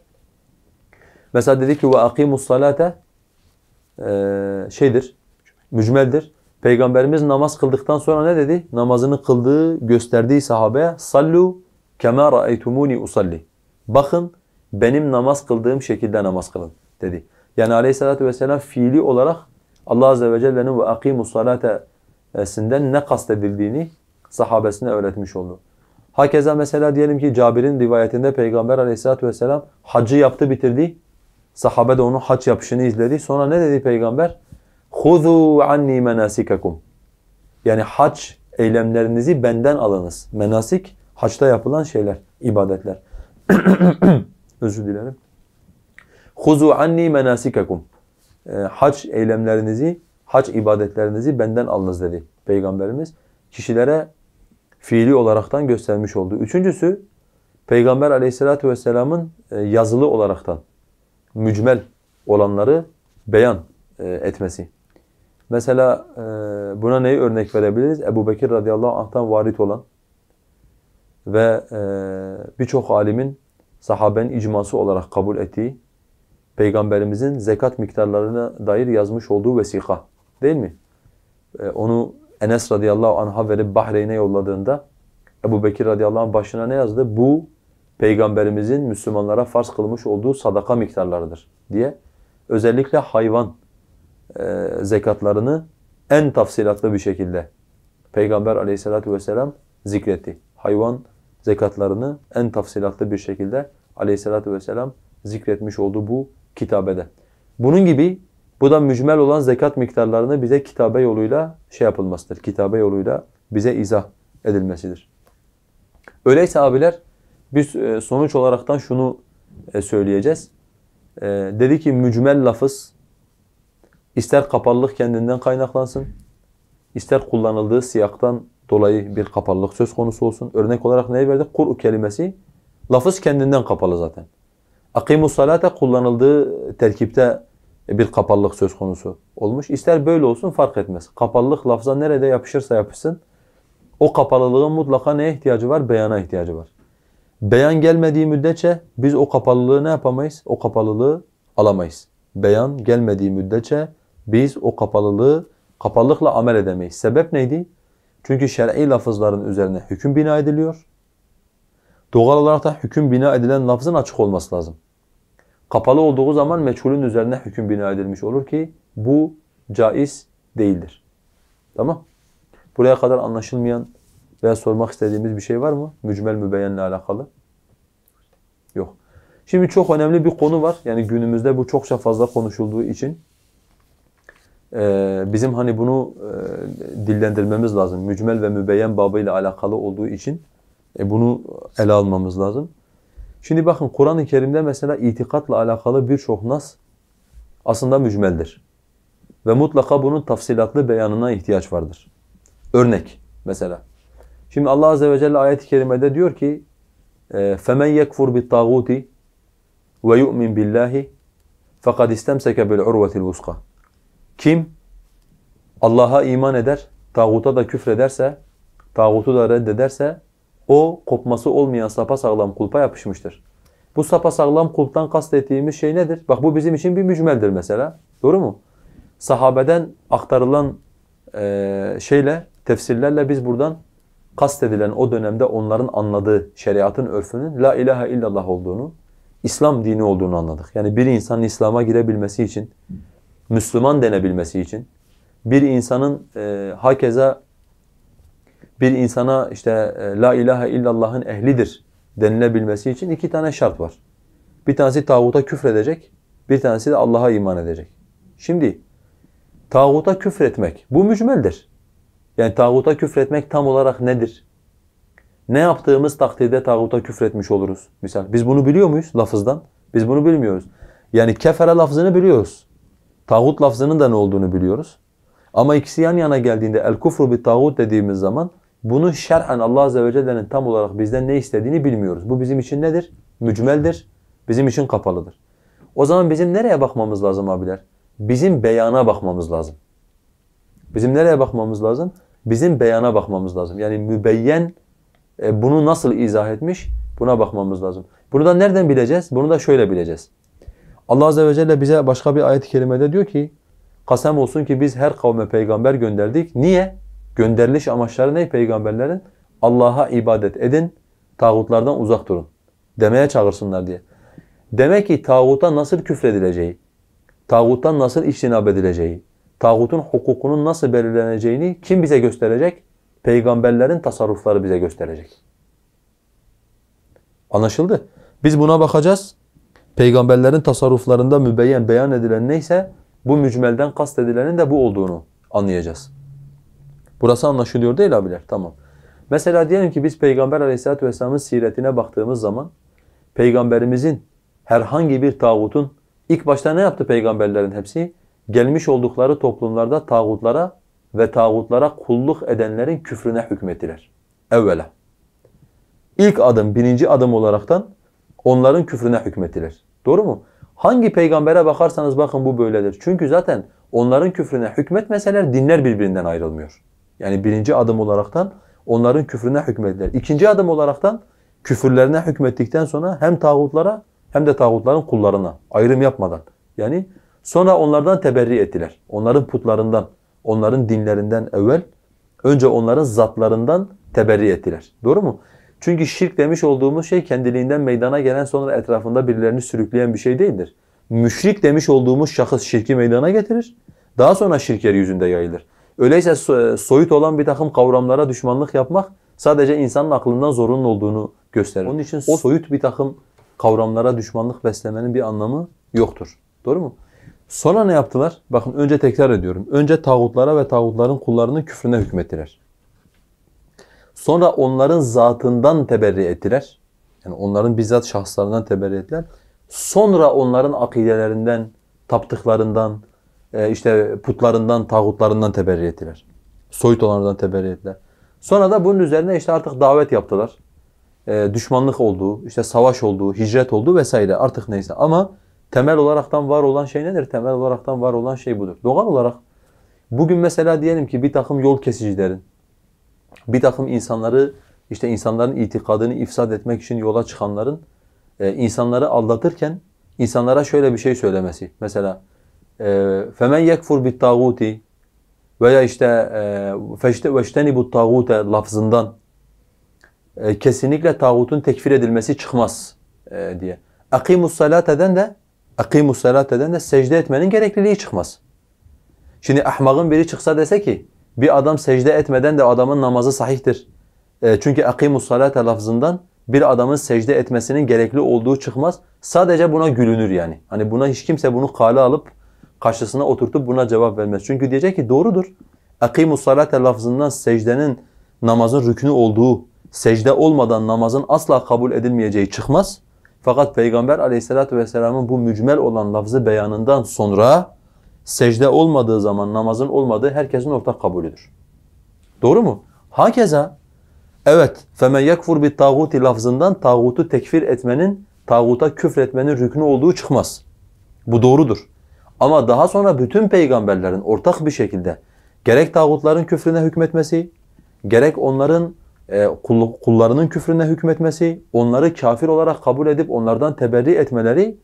Mesela dedi ki ve akimus salate e, şeydir mücmeldir. Peygamberimiz namaz kıldıktan sonra ne dedi? Namazını kıldığı, gösterdiği sahabeye sallu kema raeytumuni usalli. Bakın benim namaz kıldığım şekilde namaz kılın dedi. Yani Aleyhissalatu vesselam fiili olarak Allah azze ve celle'nin ve akimus salatesinden ne kastedildiğini sahabesine öğretmiş oldu. Hakeza mesela diyelim ki Cabir'in rivayetinde Peygamber Aleyhissalatu vesselam hacı yaptı bitirdi. Sahabe de onun haç yapışını izledi. Sonra ne dedi peygamber? Huzu anni menasikakum. Yani hac eylemlerinizi benden alınız. Menasik haçta yapılan şeyler, ibadetler. Özür dilerim. Huzu anni menasikakum. Ee, hac eylemlerinizi, hac ibadetlerinizi benden alınız dedi Peygamberimiz. Kişilere fiili olaraktan göstermiş oldu. Üçüncüsü Peygamber aleyhissalatu vesselamın e, yazılı olaraktan mücmel olanları beyan e, etmesi. Mesela e, buna neyi örnek verebiliriz? Ebu Bekir radıyallahu anh'tan varit olan ve e, birçok alimin sahaben icması olarak kabul ettiği Peygamberimizin zekat miktarlarına dair yazmış olduğu vesika değil mi? E, onu Enes radıyallahu anh'a verip Bahreyn'e yolladığında Ebu Bekir radıyallahu anh başına ne yazdı? Bu Peygamberimizin Müslümanlara farz kılmış olduğu sadaka miktarlarıdır diye özellikle hayvan e, zekatlarını en tafsilatlı bir şekilde Peygamber aleyhissalatu vesselam zikretti. Hayvan zekatlarını en tafsilatlı bir şekilde aleyhissalatu vesselam zikretmiş oldu bu kitabede. Bunun gibi bu da mücmel olan zekat miktarlarını bize kitabe yoluyla şey yapılmasıdır. Kitabe yoluyla bize izah edilmesidir. Öyleyse abiler biz e, sonuç olaraktan şunu e, söyleyeceğiz. E, dedi ki mücmel lafız İster kapalılık kendinden kaynaklansın, ister kullanıldığı siyaktan dolayı bir kapalılık söz konusu olsun. Örnek olarak neyi verdik? Kur'u kelimesi lafız kendinden kapalı zaten. Akimu salate kullanıldığı terkipte bir kapalılık söz konusu olmuş. İster böyle olsun fark etmez. Kapalılık lafza nerede yapışırsa yapışsın o kapalılığın mutlaka neye ihtiyacı var? Beyana ihtiyacı var. Beyan gelmediği müddetçe biz o kapalılığı ne yapamayız? O kapalılığı alamayız. Beyan gelmediği müddetçe biz o kapalılığı kapalılıkla amel edemeyiz. Sebep neydi? Çünkü şer'i lafızların üzerine hüküm bina ediliyor. Doğal olarak da hüküm bina edilen lafzın açık olması lazım. Kapalı olduğu zaman meçhulün üzerine hüküm bina edilmiş olur ki bu caiz değildir. Tamam. Buraya kadar anlaşılmayan veya sormak istediğimiz bir şey var mı? Mücmel mübeyyenle alakalı. Yok. Şimdi çok önemli bir konu var. Yani günümüzde bu çokça fazla konuşulduğu için ee, bizim hani bunu e, dillendirmemiz lazım. Mücmel ve mübeyyen babıyla alakalı olduğu için e, bunu ele almamız lazım. Şimdi bakın Kur'an-ı Kerim'de mesela itikatla alakalı birçok nas aslında mücmeldir. Ve mutlaka bunun tafsilatlı beyanına ihtiyaç vardır. Örnek mesela. Şimdi Allah Azze ve Celle ayet-i kerimede diyor ki فَمَنْ يَكْفُرْ بِالطَّاغُوتِ وَيُؤْمِنْ بِاللّٰهِ فَقَدْ اِسْتَمْسَكَ بِالْعُرْوَةِ الْوُسْقَةِ kim Allah'a iman eder, tağuta da küfrederse, tağutu da reddederse o kopması olmayan sapasağlam kulpa yapışmıştır. Bu sapasağlam kulptan kastettiğimiz şey nedir? Bak bu bizim için bir mücmeldir mesela. Doğru mu? Sahabeden aktarılan e, şeyle, tefsirlerle biz buradan kastedilen o dönemde onların anladığı şeriatın örfünün la ilahe illallah olduğunu, İslam dini olduğunu anladık. Yani bir insanın İslam'a girebilmesi için Müslüman denebilmesi için bir insanın e, hakeza bir insana işte e, la ilahe illallah'ın ehlidir denilebilmesi için iki tane şart var. Bir tanesi tağuta küfredecek, bir tanesi de Allah'a iman edecek. Şimdi tağuta küfretmek bu mücmeldir. Yani tağuta küfretmek tam olarak nedir? Ne yaptığımız takdirde tağuta küfretmiş oluruz. Misal biz bunu biliyor muyuz lafızdan? Biz bunu bilmiyoruz. Yani kefere lafzını biliyoruz. Tağut lafzının da ne olduğunu biliyoruz. Ama ikisi yan yana geldiğinde el kufru bi tağut dediğimiz zaman bunu şer'en Allah Azze ve Celle'nin tam olarak bizden ne istediğini bilmiyoruz. Bu bizim için nedir? Mücmeldir. Bizim için kapalıdır. O zaman bizim nereye bakmamız lazım abiler? Bizim beyana bakmamız lazım. Bizim nereye bakmamız lazım? Bizim beyana bakmamız lazım. Yani mübeyyen e, bunu nasıl izah etmiş buna bakmamız lazım. Bunu da nereden bileceğiz? Bunu da şöyle bileceğiz. Allah Azze ve Celle bize başka bir ayet-i kerimede diyor ki kasem olsun ki biz her kavme peygamber gönderdik. Niye? Gönderiliş amaçları ne peygamberlerin? Allah'a ibadet edin, tağutlardan uzak durun demeye çağırsınlar diye. Demek ki tağuta nasıl küfredileceği, tağuttan nasıl iştinab edileceği, tağutun hukukunun nasıl belirleneceğini kim bize gösterecek? Peygamberlerin tasarrufları bize gösterecek. Anlaşıldı. Biz buna bakacağız peygamberlerin tasarruflarında mübeyyen beyan edilen neyse bu mücmelden kast edilenin de bu olduğunu anlayacağız. Burası anlaşılıyor değil abiler. Tamam. Mesela diyelim ki biz Peygamber Aleyhisselatü vesselamın siretine baktığımız zaman Peygamberimizin herhangi bir tağutun ilk başta ne yaptı peygamberlerin hepsi? Gelmiş oldukları toplumlarda tağutlara ve tağutlara kulluk edenlerin küfrüne hükmettiler. Evvela. İlk adım, birinci adım olaraktan onların küfrüne hükmettiler. Doğru mu? Hangi peygambere bakarsanız bakın bu böyledir. Çünkü zaten onların küfrüne hükmetmeseler dinler birbirinden ayrılmıyor. Yani birinci adım olaraktan onların küfrüne hükmettiler. İkinci adım olaraktan küfürlerine hükmettikten sonra hem tağutlara hem de tağutların kullarına ayrım yapmadan. Yani sonra onlardan teberri ettiler. Onların putlarından, onların dinlerinden evvel önce onların zatlarından teberri ettiler. Doğru mu? Çünkü şirk demiş olduğumuz şey kendiliğinden meydana gelen sonra etrafında birilerini sürükleyen bir şey değildir. Müşrik demiş olduğumuz şahıs şirki meydana getirir. Daha sonra şirk yeryüzünde yayılır. Öyleyse soyut olan bir takım kavramlara düşmanlık yapmak sadece insanın aklından zorunlu olduğunu gösterir. Onun için o soyut bir takım kavramlara düşmanlık beslemenin bir anlamı yoktur. Doğru mu? Sonra ne yaptılar? Bakın önce tekrar ediyorum. Önce tağutlara ve tağutların kullarının küfrüne hükmettiler. Sonra onların zatından teberri ettiler. Yani onların bizzat şahslarından teberri ettiler. Sonra onların akidelerinden, taptıklarından, e, işte putlarından, tağutlarından teberri ettiler. Soyut olanlardan teberri ettiler. Sonra da bunun üzerine işte artık davet yaptılar. E, düşmanlık olduğu, işte savaş olduğu, hicret olduğu vesaire artık neyse. Ama temel olaraktan var olan şey nedir? Temel olaraktan var olan şey budur. Doğal olarak bugün mesela diyelim ki bir takım yol kesicilerin, bir takım insanları işte insanların itikadını ifsad etmek için yola çıkanların e, insanları aldatırken insanlara şöyle bir şey söylemesi. Mesela e, yekfur يَكْفُرْ بِالْتَاغُوتِ veya işte وَاَجْتَنِبُ e, الطَّاغُوتَ lafzından e, kesinlikle tağutun tekfir edilmesi çıkmaz e, diye. اَقِيمُ الصَّلَاةَ eden de اَقِيمُ الصَّلَاةَ eden de secde etmenin gerekliliği çıkmaz. Şimdi ahmakın biri çıksa dese ki bir adam secde etmeden de adamın namazı sahihtir. E, çünkü اَقِيمُ الصَّلَاةَ lafzından bir adamın secde etmesinin gerekli olduğu çıkmaz. Sadece buna gülünür yani. Hani buna hiç kimse bunu kale alıp karşısına oturtup buna cevap vermez. Çünkü diyecek ki doğrudur. اَقِيمُ الصَّلَاةَ lafzından secdenin namazın rükünü olduğu, secde olmadan namazın asla kabul edilmeyeceği çıkmaz. Fakat Peygamber aleyhissalatu vesselamın bu mücmel olan lafzı beyanından sonra secde olmadığı zaman namazın olmadığı herkesin ortak kabulüdür. Doğru mu? Hakeza evet فَمَنْ يَكْفُرْ بِالْتَاغُوتِ lafzından tağutu tekfir etmenin, tağuta küfretmenin rüknü olduğu çıkmaz. Bu doğrudur. Ama daha sonra bütün peygamberlerin ortak bir şekilde gerek tağutların küfrüne hükmetmesi, gerek onların e, kullarının küfrüne hükmetmesi, onları kafir olarak kabul edip onlardan teberri etmeleri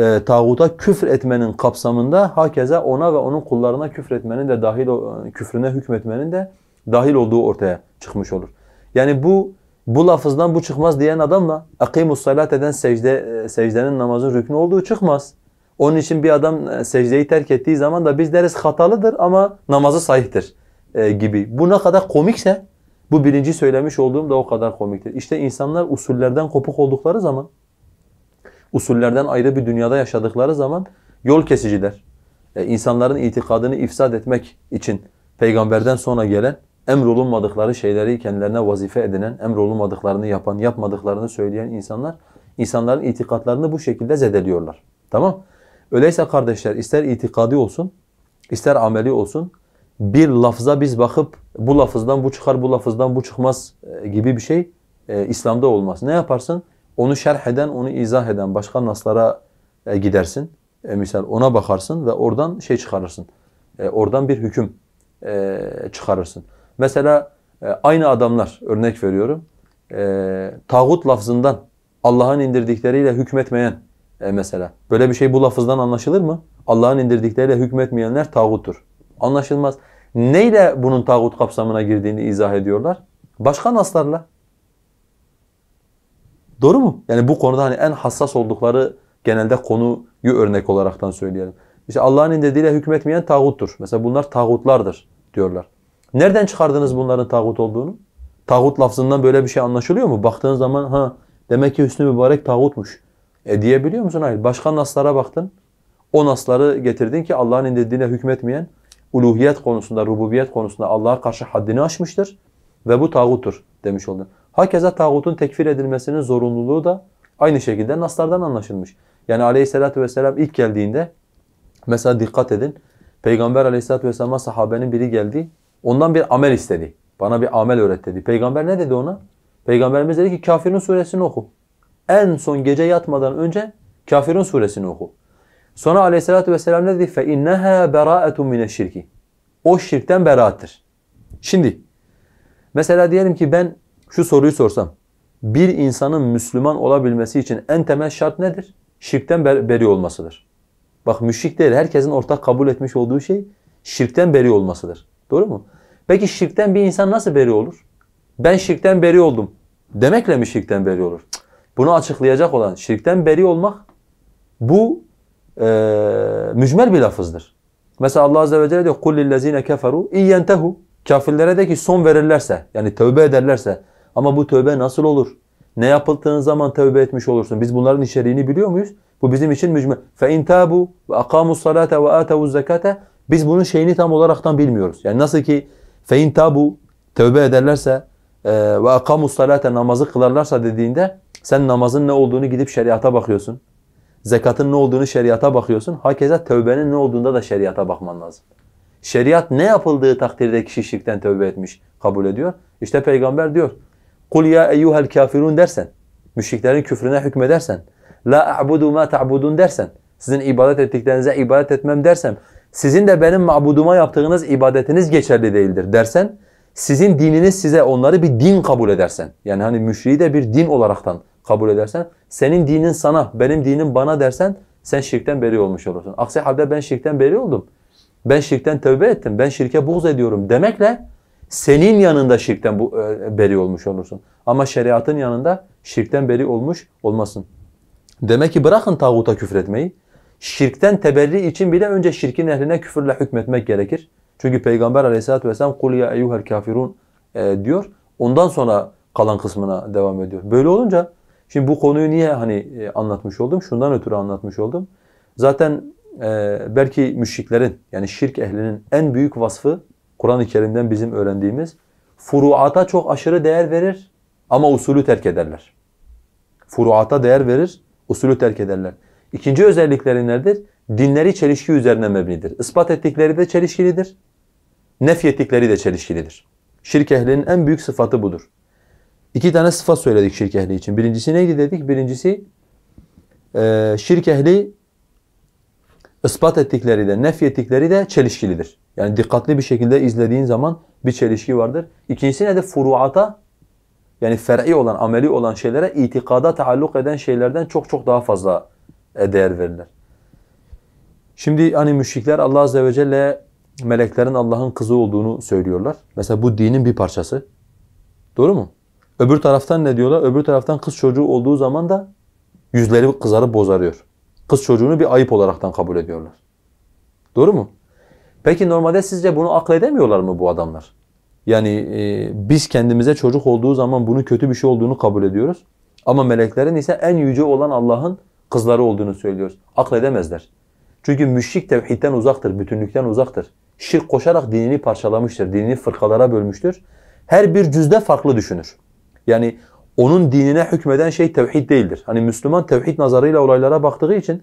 e, tağuta küfür etmenin kapsamında hakeza ona ve onun kullarına küfür etmenin de dahil e, küfrüne hükmetmenin de dahil olduğu ortaya çıkmış olur. Yani bu bu lafızdan bu çıkmaz diyen adamla akimus salat eden secde e, secdenin namazın rüknü olduğu çıkmaz. Onun için bir adam e, secdeyi terk ettiği zaman da biz deriz hatalıdır ama namazı sahihtir e, gibi. Bu ne kadar komikse bu birinci söylemiş olduğum da o kadar komiktir. İşte insanlar usullerden kopuk oldukları zaman usullerden ayrı bir dünyada yaşadıkları zaman yol kesiciler, e, insanların itikadını ifsad etmek için peygamberden sonra gelen emrolunmadıkları şeyleri kendilerine vazife edinen, emrolunmadıklarını yapan, yapmadıklarını söyleyen insanlar insanların itikatlarını bu şekilde zedeliyorlar. Tamam? Öyleyse kardeşler ister itikadi olsun, ister ameli olsun bir lafza biz bakıp bu lafızdan bu çıkar, bu lafızdan bu çıkmaz e, gibi bir şey e, İslam'da olmaz. Ne yaparsın? Onu şerh eden, onu izah eden başka naslara e, gidersin. E, misal ona bakarsın ve oradan şey çıkarırsın. E, oradan bir hüküm e, çıkarırsın. Mesela e, aynı adamlar örnek veriyorum. E, tağut lafzından Allah'ın indirdikleriyle hükmetmeyen e, mesela. Böyle bir şey bu lafızdan anlaşılır mı? Allah'ın indirdikleriyle hükmetmeyenler tağuttur. Anlaşılmaz. Neyle bunun tağut kapsamına girdiğini izah ediyorlar? Başka naslarla. Doğru mu? Yani bu konuda hani en hassas oldukları genelde konuyu örnek olaraktan söyleyelim. İşte Allah'ın indirdiğiyle hükmetmeyen tağuttur. Mesela bunlar tağutlardır diyorlar. Nereden çıkardınız bunların tağut olduğunu? Tağut lafzından böyle bir şey anlaşılıyor mu? Baktığın zaman ha demek ki Hüsnü Mübarek tağutmuş. E diyebiliyor musun? Hayır. Başka naslara baktın. O nasları getirdin ki Allah'ın indirdiğine hükmetmeyen uluhiyet konusunda, rububiyet konusunda Allah'a karşı haddini aşmıştır ve bu tağuttur demiş oldun. Hakeza tağutun tekfir edilmesinin zorunluluğu da aynı şekilde naslardan anlaşılmış. Yani aleyhissalatü vesselam ilk geldiğinde mesela dikkat edin. Peygamber aleyhissalatü vesselama sahabenin biri geldi. Ondan bir amel istedi. Bana bir amel öğret dedi. Peygamber ne dedi ona? Peygamberimiz dedi ki kafirin suresini oku. En son gece yatmadan önce kafirin suresini oku. Sonra aleyhissalatü vesselam ne dedi? فَاِنَّهَا بَرَاءَةٌ مِنَ الشِّرْكِ O şirkten beraattır. Şimdi mesela diyelim ki ben şu soruyu sorsam. Bir insanın Müslüman olabilmesi için en temel şart nedir? Şirkten beri olmasıdır. Bak müşrik değil, herkesin ortak kabul etmiş olduğu şey şirkten beri olmasıdır. Doğru mu? Peki şirkten bir insan nasıl beri olur? Ben şirkten beri oldum. Demekle mi şirkten beri olur? Bunu açıklayacak olan şirkten beri olmak bu e, mücmer bir lafızdır. Mesela Allah Azze ve Celle diyor قُلْ لِلَّذ۪ينَ كَفَرُوا اِيَّنْتَهُ Kafirlere de ki son verirlerse yani tövbe ederlerse ama bu tövbe nasıl olur? Ne yapıldığın zaman tövbe etmiş olursun? Biz bunların içeriğini biliyor muyuz? Bu bizim için mücme. فَاِنْ تَابُوا وَاَقَامُوا الصَّلَاةَ وَاَتَوُوا الزَّكَاةَ Biz bunun şeyini tam olaraktan bilmiyoruz. Yani nasıl ki فَاِنْ Tövbe ederlerse e, ve akamu namazı kılarlarsa dediğinde sen namazın ne olduğunu gidip şeriata bakıyorsun. Zekatın ne olduğunu şeriata bakıyorsun. Hakeza tövbenin ne olduğunda da şeriata bakman lazım. Şeriat ne yapıldığı takdirde kişi şirkten tövbe etmiş kabul ediyor. İşte peygamber diyor kul ya eyyuhel kafirun dersen, müşriklerin küfrüne hükmedersen, la a'budu ma ta'budun dersen, sizin ibadet ettiklerinize ibadet etmem dersem, sizin de benim mabuduma yaptığınız ibadetiniz geçerli değildir dersen, sizin dininiz size onları bir din kabul edersen, yani hani müşriği de bir din olaraktan kabul edersen, senin dinin sana, benim dinim bana dersen, sen şirkten beri olmuş olursun. Aksi halde ben şirkten beri oldum. Ben şirkten tövbe ettim, ben şirke buğz ediyorum demekle senin yanında şirkten bu e, beri olmuş olursun. Ama şeriatın yanında şirkten beri olmuş olmasın. Demek ki bırakın tağuta küfretmeyi. Şirkten teberri için bile önce şirkin ehline küfürle hükmetmek gerekir. Çünkü Peygamber aleyhissalatü vesselam kul ya eyyuhel kafirun e, diyor. Ondan sonra kalan kısmına devam ediyor. Böyle olunca şimdi bu konuyu niye hani e, anlatmış oldum? Şundan ötürü anlatmış oldum. Zaten belki müşriklerin yani şirk ehlinin en büyük vasfı Kur'an-ı Kerim'den bizim öğrendiğimiz furuata çok aşırı değer verir ama usulü terk ederler. Furuata değer verir, usulü terk ederler. İkinci özellikleri nedir? Dinleri çelişki üzerine mebnidir. Ispat ettikleri de çelişkilidir. Nefyettikleri de çelişkilidir. Şirk ehlinin en büyük sıfatı budur. İki tane sıfat söyledik şirk ehli için. Birincisi neydi dedik? Birincisi e, şirk ehli ispat ettikleri de nefyettikleri de çelişkilidir. Yani dikkatli bir şekilde izlediğin zaman bir çelişki vardır. İkincisi ne de furuata yani fer'i olan, ameli olan şeylere itikada taalluk eden şeylerden çok çok daha fazla e, değer verirler. Şimdi hani müşrikler Allah azze ve celle meleklerin Allah'ın kızı olduğunu söylüyorlar. Mesela bu dinin bir parçası. Doğru mu? Öbür taraftan ne diyorlar? Öbür taraftan kız çocuğu olduğu zaman da yüzleri kızarıp bozarıyor. Kız çocuğunu bir ayıp olaraktan kabul ediyorlar. Doğru mu? Peki normalde sizce bunu akledemiyorlar mı bu adamlar? Yani e, biz kendimize çocuk olduğu zaman bunun kötü bir şey olduğunu kabul ediyoruz. Ama meleklerin ise en yüce olan Allah'ın kızları olduğunu söylüyoruz. Akledemezler. Çünkü müşrik tevhidden uzaktır, bütünlükten uzaktır. Şirk koşarak dinini parçalamıştır, dinini fırkalara bölmüştür. Her bir cüzde farklı düşünür. Yani onun dinine hükmeden şey tevhid değildir. Hani Müslüman tevhid nazarıyla olaylara baktığı için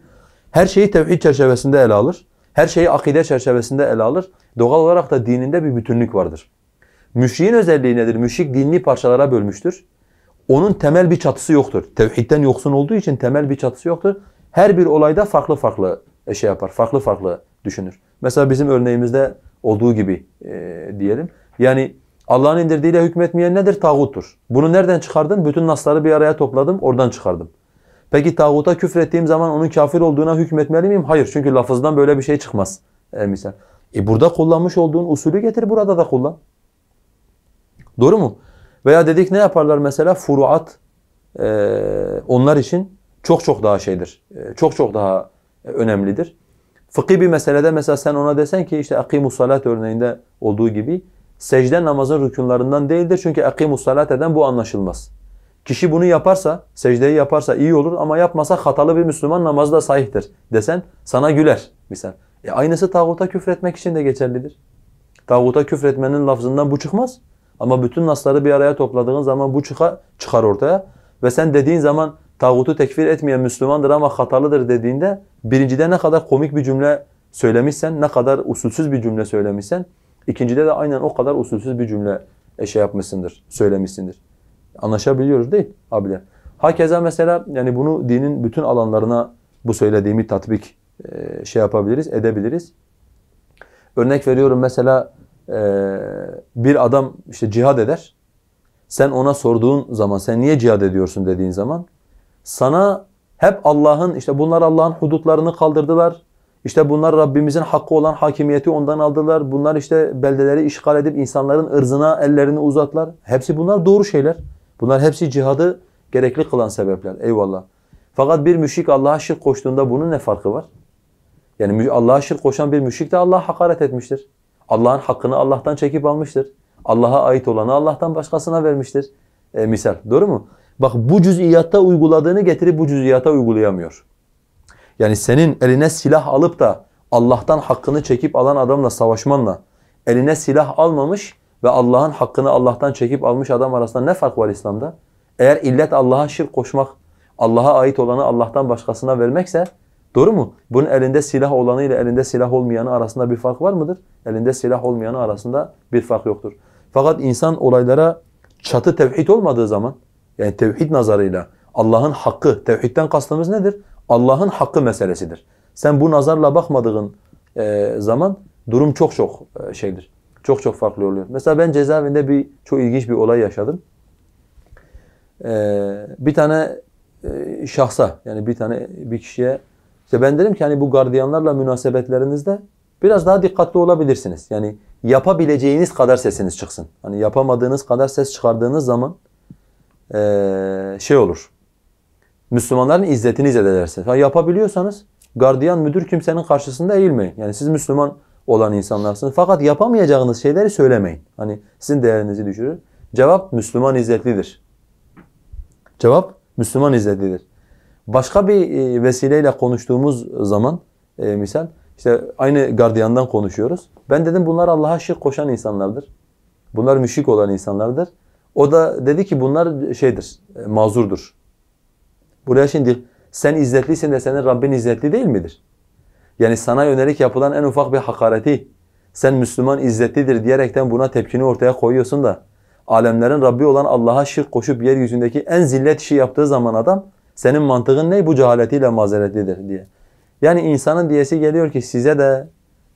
her şeyi tevhid çerçevesinde ele alır. Her şeyi akide çerçevesinde ele alır. Doğal olarak da dininde bir bütünlük vardır. Müşriğin özelliği nedir? Müşrik dinli parçalara bölmüştür. Onun temel bir çatısı yoktur. Tevhidden yoksun olduğu için temel bir çatısı yoktur. Her bir olayda farklı farklı e, şey yapar, farklı farklı düşünür. Mesela bizim örneğimizde olduğu gibi e, diyelim. Yani Allah'ın indirdiğiyle hükmetmeyen nedir? Tağuttur. Bunu nereden çıkardın? Bütün nasları bir araya topladım, oradan çıkardım. Peki tağuta küfrettiğim zaman onun kafir olduğuna hükmetmeli miyim? Hayır çünkü lafızdan böyle bir şey çıkmaz. E, misal. E burada kullanmış olduğun usulü getir burada da kullan. Doğru mu? Veya dedik ne yaparlar mesela? Furuat e, onlar için çok çok daha şeydir. E, çok çok daha önemlidir. Fıkhi bir meselede mesela sen ona desen ki işte akimus salat örneğinde olduğu gibi secde namazın rükunlarından değildir. Çünkü akimus salat eden bu anlaşılmaz. Kişi bunu yaparsa, secdeyi yaparsa iyi olur ama yapmasa hatalı bir Müslüman namazı da sahihtir desen sana güler misal. E aynısı tağuta küfretmek için de geçerlidir. Tağuta küfretmenin lafzından bu çıkmaz. Ama bütün nasları bir araya topladığın zaman bu çıkar, çıkar ortaya. Ve sen dediğin zaman tağutu tekfir etmeyen Müslümandır ama hatalıdır dediğinde birincide ne kadar komik bir cümle söylemişsen, ne kadar usulsüz bir cümle söylemişsen, ikincide de aynen o kadar usulsüz bir cümle e, şey yapmışsındır, söylemişsindir. Anlaşabiliyoruz değil abiler. Hakeza mesela yani bunu dinin bütün alanlarına bu söylediğimi tatbik e, şey yapabiliriz, edebiliriz. Örnek veriyorum mesela e, bir adam işte cihad eder. Sen ona sorduğun zaman, sen niye cihad ediyorsun dediğin zaman sana hep Allah'ın işte bunlar Allah'ın hudutlarını kaldırdılar. İşte bunlar Rabbimizin hakkı olan hakimiyeti ondan aldılar. Bunlar işte beldeleri işgal edip insanların ırzına ellerini uzatlar. Hepsi bunlar doğru şeyler. Bunlar hepsi cihadı gerekli kılan sebepler. Eyvallah. Fakat bir müşrik Allah'a şirk koştuğunda bunun ne farkı var? Yani Allah'a şirk koşan bir müşrik de Allah'a hakaret etmiştir. Allah'ın hakkını Allah'tan çekip almıştır. Allah'a ait olanı Allah'tan başkasına vermiştir. E, misal. Doğru mu? Bak bu cüz'iyatta uyguladığını getirip bu cüz'iyata uygulayamıyor. Yani senin eline silah alıp da Allah'tan hakkını çekip alan adamla savaşmanla eline silah almamış ve Allah'ın hakkını Allah'tan çekip almış adam arasında ne fark var İslam'da? Eğer illet Allah'a şirk koşmak, Allah'a ait olanı Allah'tan başkasına vermekse doğru mu? Bunun elinde silah olanı ile elinde silah olmayanı arasında bir fark var mıdır? Elinde silah olmayanı arasında bir fark yoktur. Fakat insan olaylara çatı tevhid olmadığı zaman yani tevhid nazarıyla Allah'ın hakkı, tevhidden kastımız nedir? Allah'ın hakkı meselesidir. Sen bu nazarla bakmadığın zaman durum çok çok şeydir. Çok çok farklı oluyor. Mesela ben cezaevinde bir çok ilginç bir olay yaşadım. Ee, bir tane e, şahsa yani bir tane bir kişiye işte ben dedim ki hani bu gardiyanlarla münasebetlerinizde biraz daha dikkatli olabilirsiniz. Yani yapabileceğiniz kadar sesiniz çıksın. Hani yapamadığınız kadar ses çıkardığınız zaman ee, şey olur. Müslümanların izzetini izledersiniz. Ha, yapabiliyorsanız gardiyan müdür kimsenin karşısında eğilmeyin. Yani siz Müslüman olan insanlarsınız. Fakat yapamayacağınız şeyleri söylemeyin. Hani sizin değerinizi düşürür. Cevap Müslüman izzetlidir. Cevap Müslüman izzetlidir. Başka bir e, vesileyle konuştuğumuz zaman e, misal işte aynı gardiyandan konuşuyoruz. Ben dedim bunlar Allah'a şirk koşan insanlardır. Bunlar müşrik olan insanlardır. O da dedi ki bunlar şeydir, e, mazurdur. Buraya şimdi sen izzetlisin de senin Rabbin izzetli değil midir? Yani sana yönelik yapılan en ufak bir hakareti sen Müslüman izzetlidir diyerekten buna tepkini ortaya koyuyorsun da alemlerin Rabbi olan Allah'a şirk koşup yeryüzündeki en zillet işi yaptığı zaman adam senin mantığın ne bu cehaletiyle mazeretlidir diye. Yani insanın diyesi geliyor ki size de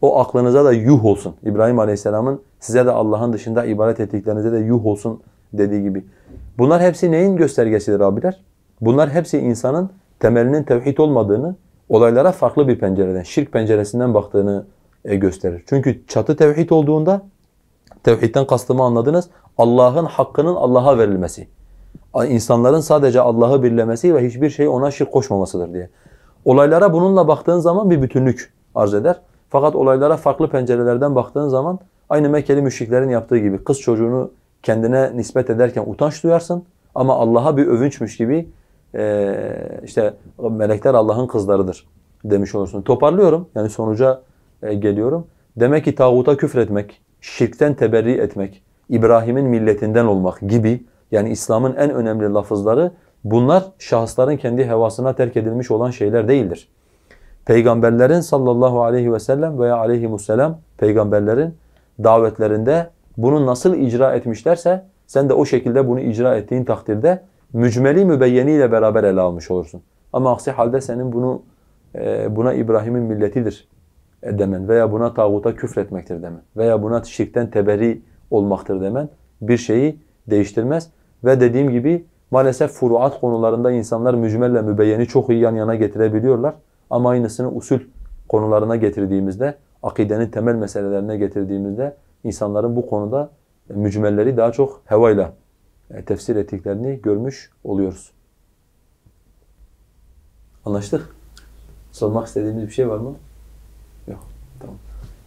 o aklınıza da yuh olsun. İbrahim Aleyhisselam'ın size de Allah'ın dışında ibadet ettiklerinize de yuh olsun dediği gibi. Bunlar hepsi neyin göstergesidir abiler? Bunlar hepsi insanın temelinin tevhid olmadığını, olaylara farklı bir pencereden, şirk penceresinden baktığını e, gösterir. Çünkü çatı tevhid olduğunda, tevhidten kastımı anladınız, Allah'ın hakkının Allah'a verilmesi. İnsanların sadece Allah'ı birlemesi ve hiçbir şey ona şirk koşmamasıdır diye. Olaylara bununla baktığın zaman bir bütünlük arz eder. Fakat olaylara farklı pencerelerden baktığın zaman aynı Mekkeli müşriklerin yaptığı gibi kız çocuğunu kendine nispet ederken utanç duyarsın ama Allah'a bir övünçmüş gibi ee, işte melekler Allah'ın kızlarıdır demiş olursun. Toparlıyorum yani sonuca e, geliyorum. Demek ki tağuta küfretmek, şirkten teberri etmek, İbrahim'in milletinden olmak gibi yani İslam'ın en önemli lafızları bunlar şahısların kendi hevasına terk edilmiş olan şeyler değildir. Peygamberlerin sallallahu aleyhi ve sellem veya aleyhimusselam peygamberlerin davetlerinde bunu nasıl icra etmişlerse sen de o şekilde bunu icra ettiğin takdirde mücmeli mübeyyeniyle beraber ele almış olursun. Ama aksi halde senin bunu e, buna İbrahim'in milletidir e, demen veya buna tağuta küfretmektir demen veya buna şirkten teberi olmaktır demen bir şeyi değiştirmez. Ve dediğim gibi maalesef furuat konularında insanlar mücmelle mübeyyeni çok iyi yan yana getirebiliyorlar. Ama aynısını usul konularına getirdiğimizde, akidenin temel meselelerine getirdiğimizde insanların bu konuda mücmelleri daha çok hevayla e, tefsir ettiklerini görmüş oluyoruz. Anlaştık? Sormak istediğimiz bir şey var mı? Yok. Tamam.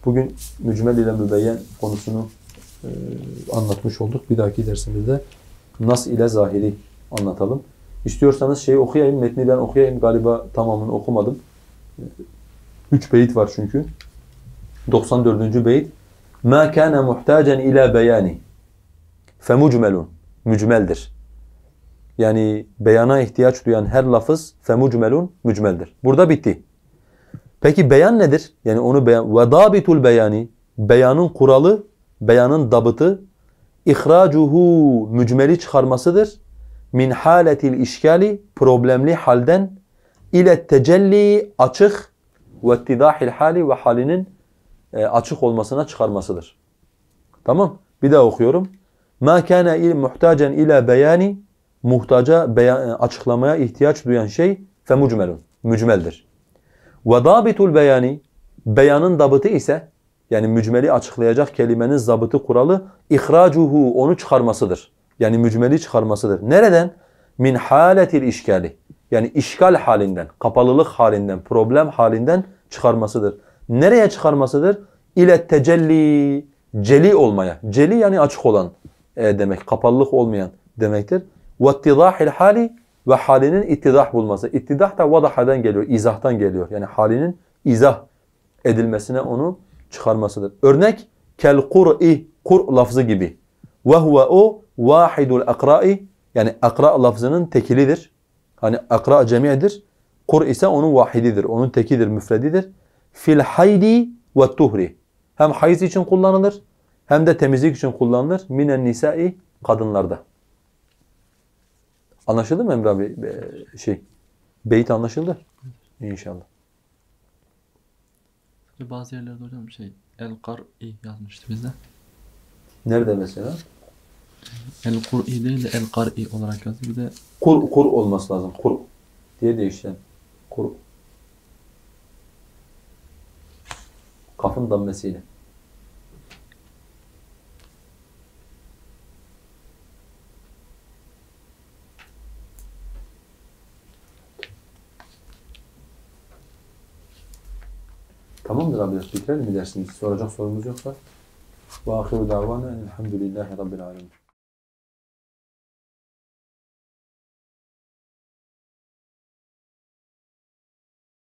Bugün mücmel ile mübeyyen konusunu e, anlatmış olduk. Bir dahaki dersimizde nas ile zahiri anlatalım. İstiyorsanız şeyi okuyayım, metni ben okuyayım. Galiba tamamını okumadım. E, üç beyit var çünkü. 94. beyit. مَا كَانَ مُحْتَاجًا ila بَيَانِ فَمُجْمَلٌ mücmeldir. Yani beyana ihtiyaç duyan her lafız femucmelun mücmeldir. Burada bitti. Peki beyan nedir? Yani onu beyan ve dabitul beyani beyanın kuralı, beyanın dabıtı ihracuhu mücmeli çıkarmasıdır. Min haletil işkali problemli halden ile tecelli açık ve ittidahil hali ve halinin e, açık olmasına çıkarmasıdır. Tamam? Bir daha okuyorum. مَا il muhtacen ila beyani muhtaca açıklamaya ihtiyaç duyan şey femucmelun mücmeldir. Ve dabitul beyani beyanın dabıtı ise yani mücmeli açıklayacak kelimenin zabıtı kuralı ihracuhu onu çıkarmasıdır. Yani mücmeli çıkarmasıdır. Nereden? Min haletil işkali. Yani işgal halinden, kapalılık halinden, problem halinden çıkarmasıdır. Nereye çıkarmasıdır? İle tecelli, celi olmaya. Celi yani açık olan. E, demek. Kapalılık olmayan demektir. وَاتِّضَاحِ الْحَالِ Ve halinin ittidah bulması. İttidah da vadahadan geliyor, izahtan geliyor. Yani halinin izah edilmesine onu çıkarmasıdır. Örnek kel-kur'i, kur lafzı gibi. وَهُوَ o vahidul akra'i yani akra lafzının tekilidir. Hani akra cemiyedir. Kur ise onun vahididir, onun tekidir, müfredidir. Fil haydi ve tuhri. Hem hayız için kullanılır hem de temizlik için kullanılır. Minen nisa'i kadınlarda. Anlaşıldı mı Emre abi şey? Beyit anlaşıldı İnşallah. Bazı yerlerde hocam şey el kar'i yazmıştı bize. Nerede mesela? El kur'i değil de el kar'i olarak yazdı. Bir de kur kur olması lazım. Kur diye değişen. Kur. Kafın dammesiyle. Tamamdır abiler. Bitirelim mi dersiniz? Soracak sorumuz yoksa. Ve ahiru davana elhamdülillahi rabbil alemin.